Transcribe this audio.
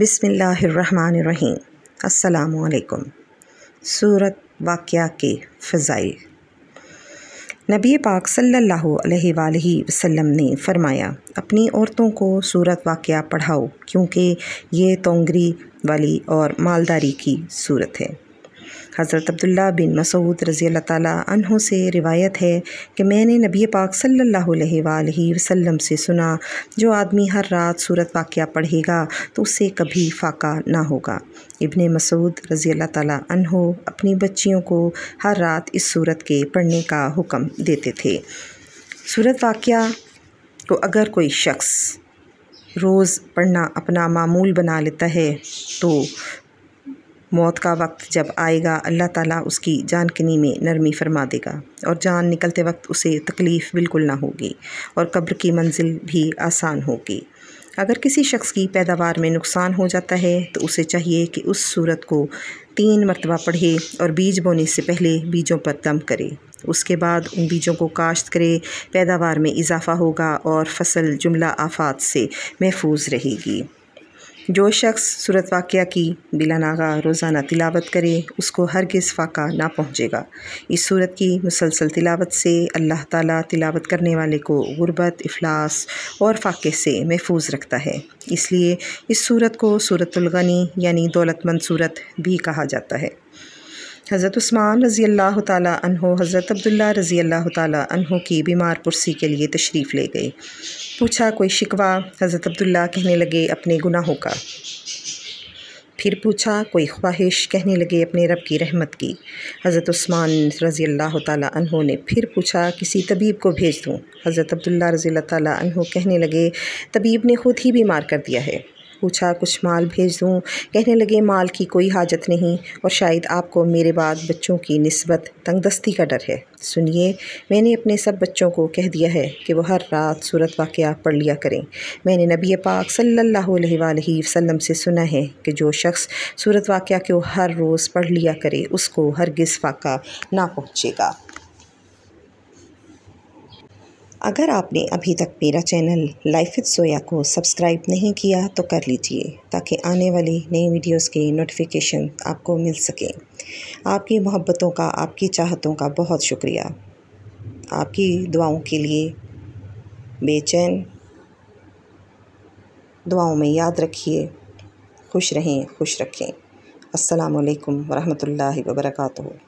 बिसमीम् अल्लाम सूरत वाक़ के फ़ाई नबी पाक सल्लल्लाहु अलैहि वसल्लम ने फ़रमाया अपनी औरतों को सूरत वाक़ पढ़ाओ क्योंकि ये तोंगरी वाली और मालदारी की सूरत है हज़रत अब्दुल्ला बिन मसूद रज़ी अल्लाह से रिवायत है कि मैंने नबी पाक सल्ला वसम से सुना जो आदमी हर रात सूरत वाक़ पढ़ेगा तो उससे कभी फ़ाका ना होगा इबन मसूद रज़ी अल्लाह तहो अपनी बच्चियों को हर रात इस सूरत के पढ़ने का हुक्म देते थे सूरत वाक़ को अगर कोई शख्स रोज़ पढ़ना अपना मामूल बना लेता है तो मौत का वक्त जब आएगा अल्लाह ताला उसकी जान कनी में नरमी फरमा देगा और जान निकलते वक्त उसे तकलीफ़ बिल्कुल ना होगी और कब्र की मंजिल भी आसान होगी अगर किसी शख्स की पैदावार में नुकसान हो जाता है तो उसे चाहिए कि उस सूरत को तीन मरतबा पढ़े और बीज बोने से पहले बीजों पर दम करे उसके बाद उन बीजों को काश्त करे पैदावार में इजाफ़ा होगा और फसल जुमला आफात से महफूज रहेगी जो शख्स सूरत वाक़ की बिला नागा रोज़ाना तिलावत करे उसको हर किस फ़ाका ना पहुँचेगा इस सूरत की मुसलसल तिलावत से अल्लाह ताला तिलावत करने वाले को गुरबत अफलास और फ़ाक़े से महफूज रखता है इसलिए इस सूरत को सूरतुलगनी यानी दौलतमंद सूरत भी कहा जाता है हज़रत उस्मान रज़ी अल्लाह तहो हज़रत अब्दुल्ला रज़ी अल्लाह तहों की बीमार पुरसी के लिए तशरीफ़ ले गए पूछा कोई शिकवा हज़रत अब्दुल्ला कहने लगे अपने गुनाहों का फिर पूछा कोई ख्वाहिश कहने लगे अपने रब की रहमत की हज़रत उस्मान रज़ी अल्लाह तहों ने फिर पूछा किसी तबीब को भेज दूँ हज़रत अब्दुल्ला रज़ी अल्लाह तहों कहने लगे तबीब ने ख़ुद ही बीमार कर दिया है पूछा कुछ माल भेज दूँ कहने लगे माल की कोई हाजत नहीं और शायद आपको मेरे बाद बच्चों की नस्बत तंगदस्ती का डर है सुनिए मैंने अपने सब बच्चों को कह दिया है कि वह हर रात सूरत वाक़ पढ़ लिया करें मैंने नबी पाक सल्लल्लाहु अलैहि से सुना है कि जो शख्स सूरत वाक़ को हर रोज़ पढ़ लिया करे उसको हर हरगिज़ फाका ना पहुँचेगा अगर आपने अभी तक मेरा चैनल लाइफ विद सोया को सब्सक्राइब नहीं किया तो कर लीजिए ताकि आने वाली नई वीडियोस के नोटिफिकेशन आपको मिल सकें आपकी मोहब्बतों का आपकी चाहतों का बहुत शुक्रिया आपकी दुआओं के लिए बेचैन दुआओं में याद रखिए खुश रहें खुश रखें असलकम वरहमल वर्का